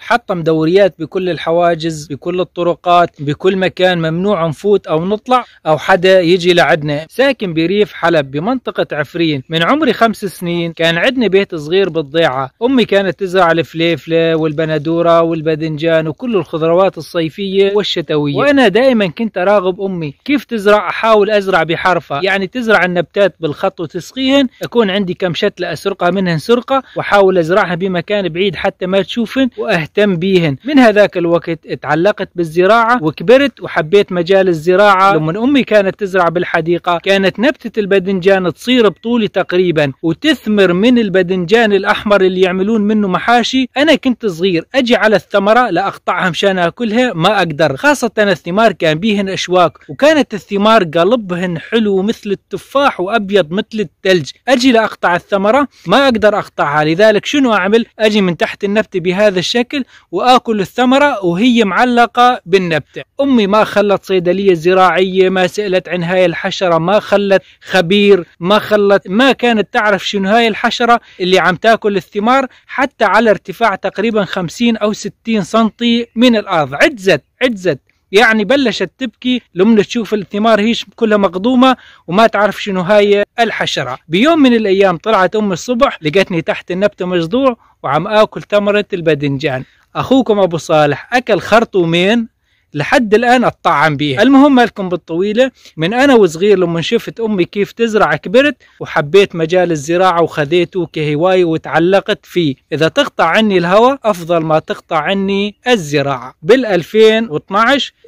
حطم دوريات بكل الحواجز بكل الطرقات بكل مكان ممنوع نفوت او نطلع او حدا يجي لعدنا ساكن بريف حلب بمنطقة عفرين من عمري خمس سنين كان عندنا بيت صغير بالضيعة امي كانت تزرع الفليفلة والبندورة والباذنجان وكل الخضروات الصيفية والشتوية وانا دائما كنت اراغب امي كيف تزرع احاول ازرع بحرفة يعني تزرع النبتات بالخط وتسقيهن اكون عندي كم شتلة اسرقها منهن سرقة واحاول ازرعها بمكان بعيد حتى ما تشوفن وأ اهتم بيهن من هذاك الوقت اتعلقت بالزراعة وكبرت وحبيت مجال الزراعة لما أمي كانت تزرع بالحديقة كانت نبتة البدنجان تصير بطولي تقريبا وتثمر من البدنجان الأحمر اللي يعملون منه محاشي أنا كنت صغير أجي على الثمرة لأقطعها مشان أكلها ما أقدر خاصة الثمار كان بيهن أشواك وكانت الثمار قلبهن حلو مثل التفاح وأبيض مثل الثلج أجي لأقطع الثمرة ما أقدر أقطعها لذلك شنو أعمل أجي من تحت النبتة بهذا الشكل الاكل واكل الثمره وهي معلقه بالنبته امي ما خلت صيدليه زراعيه ما سالت عن هاي الحشره ما خلت خبير ما خلت ما كانت تعرف شنو هاي الحشره اللي عم تاكل الثمار حتى على ارتفاع تقريبا 50 او 60 سنتي من الارض عجزت عجزت يعني بلشت تبكي لمن تشوف الثمار هيش كلها مقضومة وما تعرف شنو هاي الحشرة بيوم من الأيام طلعت أم الصبح لقتني تحت النبتة مجذوع وعم آكل تمرة الباذنجان أخوكم أبو صالح أكل خرطومين لحد الان اتطعم بيها المهم مالكم بالطويله من انا وصغير لما شفت امي كيف تزرع كبرت وحبيت مجال الزراعه وخذيته كهوايه وتعلقت فيه اذا تقطع عني الهواء افضل ما تقطع عني الزراعه بال2012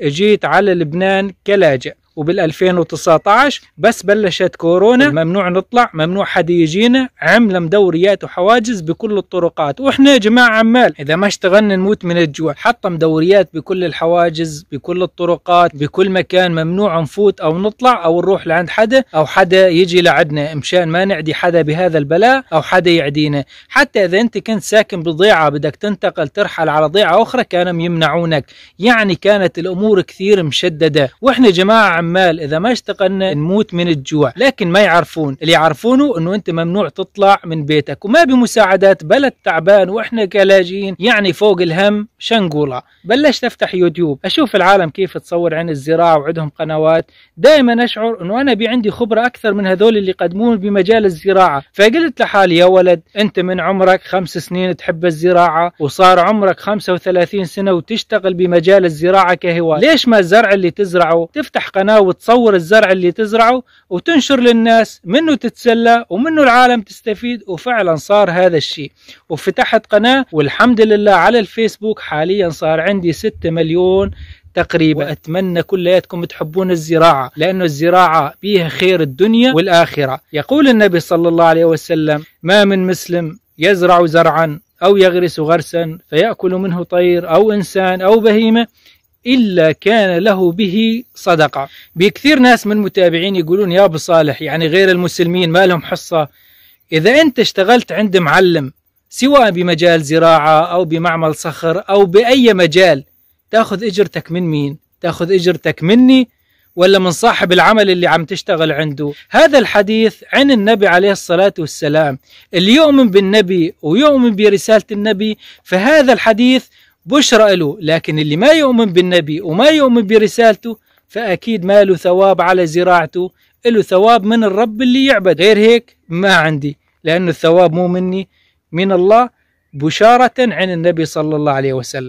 جيت على لبنان كلاجئ وبال2019 بس بلشت كورونا ممنوع نطلع ممنوع حد يجينا عملة مدوريات وحواجز بكل الطرقات واحنا يا جماعة عمال إذا ما اشتغلنا نموت من الجوع حط مدوريات بكل الحواجز بكل الطرقات بكل مكان ممنوع نفوت أو نطلع أو نروح لعند حدا أو حدا يجي لعندنا مشان ما نعدي حدا بهذا البلاء أو حدا يعدينا حتى إذا أنت كنت ساكن بضيعة بدك تنتقل ترحل على ضيعة أخرى كانوا يمنعونك يعني كانت الأمور كثير مشددة واحنا جماعة عمال إذا ما اشتغلنا نموت من الجوع لكن ما يعرفون اللي يعرفونه أنه أنت ممنوع تطلع من بيتك وما بمساعدات بلد تعبان وإحنا كلاجئين يعني فوق الهم شنقولة بلشت أفتح يوتيوب أشوف العالم كيف تصور عن الزراعة وعندهم قنوات دائما أشعر أنه أنا بي عندي خبرة أكثر من هذول اللي يقدمون بمجال الزراعة فقلت لحالي يا ولد أنت من عمرك خمس سنين تحب الزراعة وصار عمرك 35 سنة وتشتغل بمجال الزراعة كهواية ليش ما الزرع اللي تزرعه تفتح قناة القناه وتصور الزرع اللي تزرعه وتنشر للناس منه تتسلى ومنه العالم تستفيد وفعلا صار هذا الشيء وفتحت قناة والحمد لله على الفيسبوك حاليا صار عندي 6 مليون تقريبا واتمنى كلياتكم تحبون الزراعه لانه الزراعه بها خير الدنيا والاخره يقول النبي صلى الله عليه وسلم ما من مسلم يزرع زرعا او يغرس غرسا فياكل منه طير او انسان او بهيمه إلا كان له به صدقة بكثير ناس من المتابعين يقولون يا أبو صالح يعني غير المسلمين ما لهم حصة إذا أنت اشتغلت عند معلم سواء بمجال زراعة أو بمعمل صخر أو بأي مجال تأخذ إجرتك من مين؟ تأخذ إجرتك مني ولا من صاحب العمل اللي عم تشتغل عنده هذا الحديث عن النبي عليه الصلاة والسلام اللي يؤمن بالنبي ويؤمن برسالة النبي فهذا الحديث بشرى له لكن اللي ما يؤمن بالنبي وما يؤمن برسالته فأكيد ما له ثواب على زراعته له ثواب من الرب اللي يعبد غير هيك ما عندي لأن الثواب مو مني من الله بشارة عن النبي صلى الله عليه وسلم